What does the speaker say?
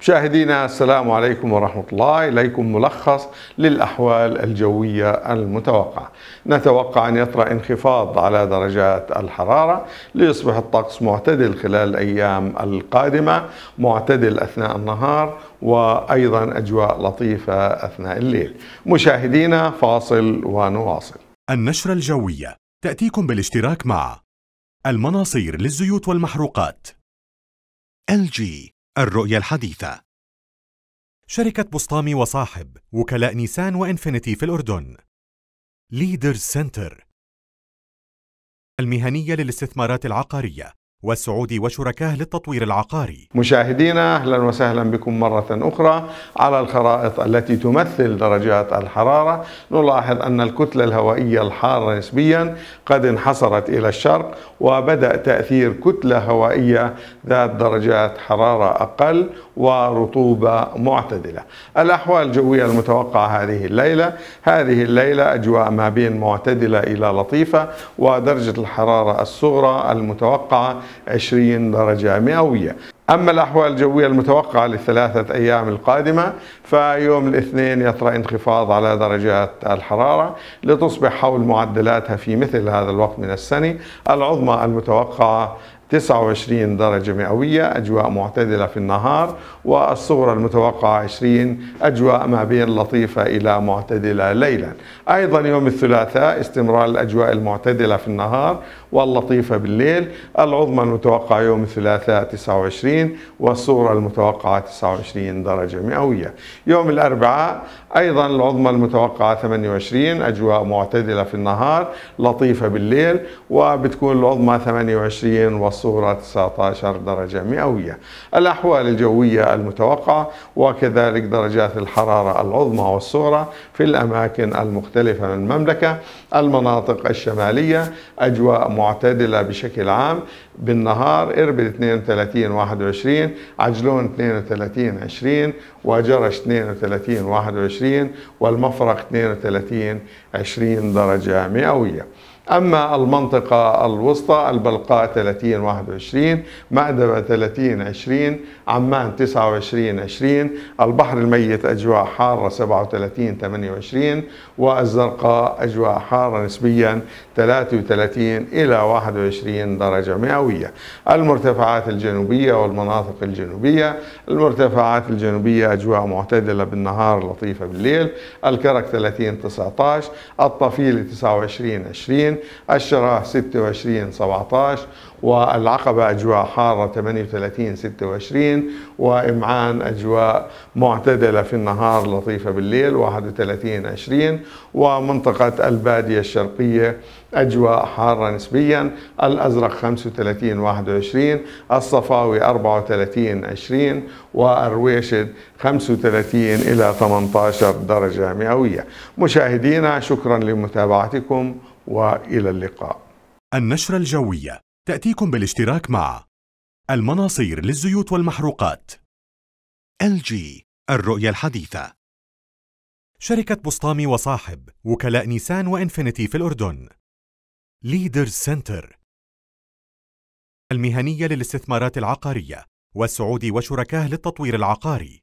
مشاهدينا السلام عليكم ورحمة الله إليكم ملخص للأحوال الجوية المتوقعة نتوقع أن يطرأ انخفاض على درجات الحرارة ليصبح الطقس معتدل خلال الأيام القادمة معتدل أثناء النهار وأيضا أجواء لطيفة أثناء الليل مشاهدينا فاصل ونواصل النشرة الجوية تأتيكم بالاشتراك مع المناصير للزيوت والمحروقات LG الرؤية الحديثة شركة بسطامي وصاحب وكلاء نيسان وإنفينيتي في الأردن ليدرز سنتر المهنية للاستثمارات العقارية والسعودي وشركاه للتطوير العقاري مشاهدينا أهلا وسهلا بكم مرة أخرى على الخرائط التي تمثل درجات الحرارة نلاحظ أن الكتلة الهوائية الحارة نسبيا قد انحصرت إلى الشرق وبدأ تأثير كتلة هوائية ذات درجات حرارة أقل ورطوبة معتدلة الأحوال الجوية المتوقعة هذه الليلة هذه الليلة أجواء ما بين معتدلة إلى لطيفة ودرجة الحرارة الصغرى المتوقعة 20 درجة مئوية أما الأحوال الجوية المتوقعة للثلاثة أيام القادمة فيوم الاثنين يطرأ انخفاض على درجات الحرارة لتصبح حول معدلاتها في مثل هذا الوقت من السنة العظمى المتوقعة 29 درجة مئوية أجواء معتدلة في النهار والصغرى المتوقعة 20 أجواء ما بين لطيفة إلى معتدلة ليلا أيضا يوم الثلاثاء استمرار الأجواء المعتدلة في النهار واللطيفة بالليل العظمى المتوقعة يوم الثلاثاء 29 والصغرى المتوقعة 29 درجة مئوية يوم الأربعاء أيضا العظمى المتوقعة 28 أجواء معتدلة في النهار لطيفة بالليل وبتكون العظمى 28 والصغرى الصغرى 19 درجة مئوية الأحوال الجوية المتوقعة وكذلك درجات الحرارة العظمى والصغرى في الأماكن المختلفة من المملكة المناطق الشمالية أجواء معتدلة بشكل عام بالنهار إربد 32 21 عجلون 32 20 وجرش 32 21 والمفرق 32 20 درجة مئوية أما المنطقة الوسطى البلقاء 30 21 مأدبة 30 20 عمان 29 20 البحر الميت أجواء حارة 37 28 والزرقاء أجواء حارة نسبيا 33 إلى 21 درجة مئوية المرتفعات الجنوبية والمناطق الجنوبية المرتفعات الجنوبية أجواء معتدلة بالنهار لطيفة بالليل الكرك 30 19 الطفيل 29 20 20 الشراح 26 17 والعقبة أجواء حارة 38 26 وإمعان أجواء معتدلة في النهار لطيفة بالليل 31 20 ومنطقة البادية الشرقية أجواء حارة نسبيا الأزرق 35 21 الصفاوي 34 20 والرويشد 35 إلى 18 درجة مئوية مشاهدينا شكرا لمتابعتكم والى اللقاء. النشره الجويه تاتيكم بالاشتراك مع المناصير للزيوت والمحروقات LG الرؤية الحديثة شركة بسطامي وصاحب وكلاء نيسان وإنفينيتي في الأردن ليدرز سنتر المهنية للاستثمارات العقارية والسعودي وشركاه للتطوير العقاري